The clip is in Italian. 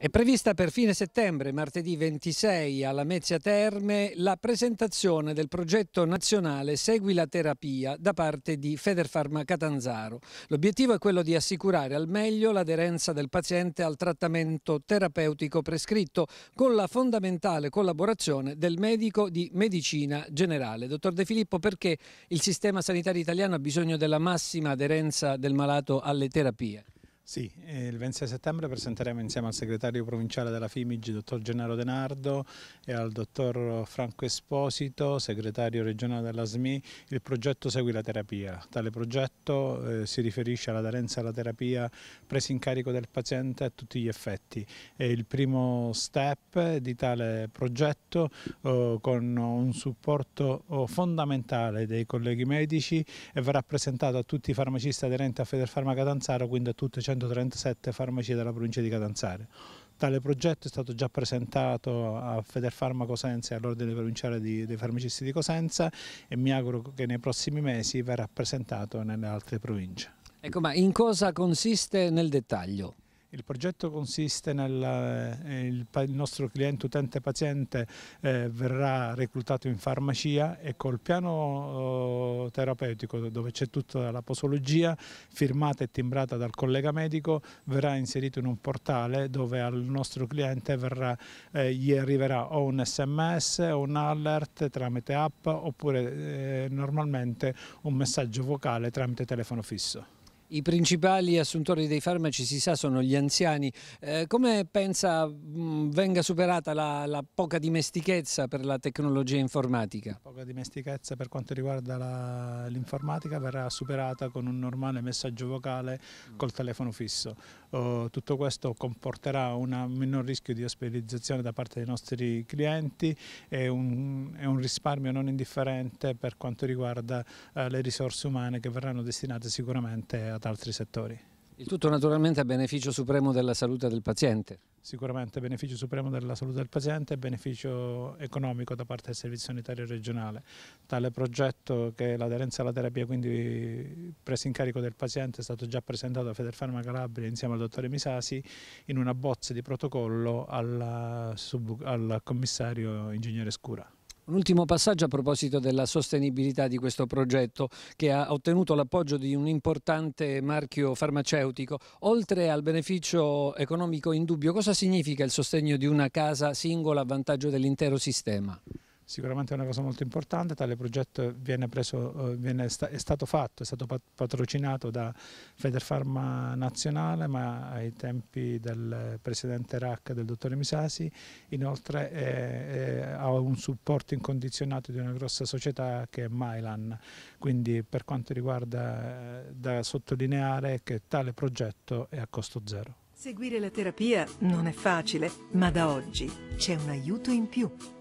È prevista per fine settembre, martedì 26, alla Mezia Terme, la presentazione del progetto nazionale Segui la terapia da parte di Federfarma Catanzaro. L'obiettivo è quello di assicurare al meglio l'aderenza del paziente al trattamento terapeutico prescritto con la fondamentale collaborazione del medico di medicina generale. Dottor De Filippo, perché il sistema sanitario italiano ha bisogno della massima aderenza del malato alle terapie? Sì, eh, il 26 settembre presenteremo insieme al segretario provinciale della FIMIG, dottor Gennaro Denardo, e al dottor Franco Esposito, segretario regionale della SMI, il progetto Segui la terapia. Tale progetto eh, si riferisce all'aderenza alla terapia presa in carico del paziente a tutti gli effetti. È il primo step di tale progetto eh, con un supporto eh, fondamentale dei colleghi medici e verrà presentato a tutti i farmacisti aderenti a Federfarma Catanzaro, quindi a tutti i centri 137 farmaci della provincia di Catanzaro. Tale progetto è stato già presentato a Federfarma Cosenza e all'Ordine Provinciale dei Farmacisti di Cosenza e mi auguro che nei prossimi mesi verrà presentato nelle altre province. Ecco, ma in cosa consiste nel dettaglio? Il progetto consiste nel eh, eh, il, il nostro cliente utente paziente eh, verrà reclutato in farmacia e col piano eh, terapeutico dove c'è tutta la posologia firmata e timbrata dal collega medico verrà inserito in un portale dove al nostro cliente verrà, eh, gli arriverà o un sms o un alert tramite app oppure eh, normalmente un messaggio vocale tramite telefono fisso. I principali assuntori dei farmaci si sa sono gli anziani, eh, come pensa mh, mm, venga superata la, la, poca dimestichezza per la tecnologia informatica? La poca dimestichezza per quanto riguarda l'informatica verrà superata con un normale messaggio vocale col telefono fisso. Oh, tutto questo comporterà un minor rischio di ospedalizzazione da parte dei nostri clienti e un, e un risparmio non indifferente per quanto riguarda eh, le risorse umane che verranno destinate sicuramente a ad altri settori. Il tutto naturalmente a beneficio supremo della salute del paziente. Sicuramente beneficio supremo della salute del paziente e beneficio economico da parte del Servizio Sanitario Regionale. Tale progetto che l'aderenza alla terapia quindi presa in carico del paziente è stato già presentato a Federfarma Calabria insieme al dottore Misasi in una bozza di protocollo alla, al commissario ingegnere Scura. Un ultimo passaggio a proposito della sostenibilità di questo progetto che ha ottenuto l'appoggio di un importante marchio farmaceutico. Oltre al beneficio economico indubbio, cosa significa il sostegno di una casa singola a vantaggio dell'intero sistema? sicuramente è una cosa molto importante, tale progetto viene preso, eh, viene, è stato fatto, è stato patrocinato da Federfarma Nazionale ma ai tempi del presidente RAC del dottore Misasi, inoltre è, è, ha un supporto incondizionato di una grossa società che è Mailan, quindi per quanto riguarda eh, da sottolineare che tale progetto è a costo zero. Seguire la terapia non è facile, ma da oggi c'è un aiuto in più.